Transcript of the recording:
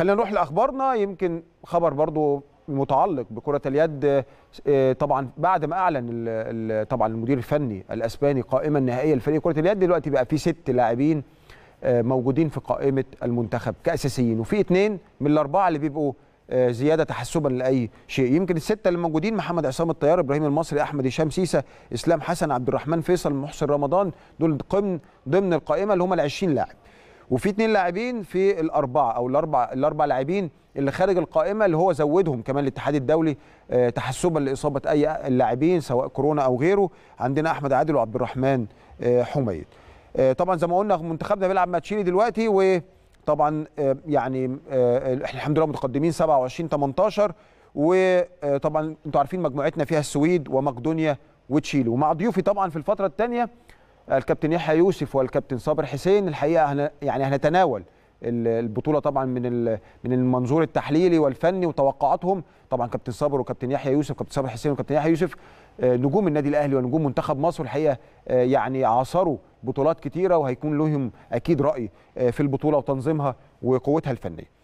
خلينا نروح لاخبارنا يمكن خبر برضو متعلق بكرة اليد آه، طبعا بعد ما اعلن طبعا المدير الفني الاسباني قائمة النهائية لفريق كرة اليد دلوقتي بقى في ست لاعبين آه، موجودين في قائمة المنتخب كأساسيين وفي اثنين من الأربعة اللي بيبقوا آه، زياده تحسبا لاي شيء يمكن السته اللي موجودين محمد عصام الطيار ابراهيم المصري احمد هشام سيسه اسلام حسن عبد الرحمن فيصل محسن رمضان دول ضمن ضمن القائمه اللي هم ال 20 لاعب وفي اثنين لاعبين في الاربعه او الاربع الاربع لاعبين اللي خارج القائمه اللي هو زودهم كمان الاتحاد الدولي آه، تحسبا لاصابه اي اللاعبين سواء كورونا او غيره عندنا احمد عادل وعبد الرحمن آه، حميد آه، طبعا زي ما قلنا منتخبنا بيلعب مع تشيلي دلوقتي وطبعا يعني احنا الحمد لله متقدمين 27 18 وطبعا انتوا عارفين مجموعتنا فيها السويد ومقدونيا وتشيلي ومع ضيوفي طبعا في الفتره الثانيه الكابتن يحيى يوسف والكابتن صابر حسين الحقيقه يعني هنتناول البطوله طبعا من من المنظور التحليلي والفني وتوقعاتهم طبعا كابتن صابر وكابتن يحيى يوسف كابتن صابر حسين وكابتن يحيى يوسف آه، نجوم النادي الاهلي ونجوم منتخب مصر الحقيقه آه، يعني عاصروا بطولات كتيره وهيكون لهم اكيد راي آه، في البطوله وتنظيمها وقوتها الفنيه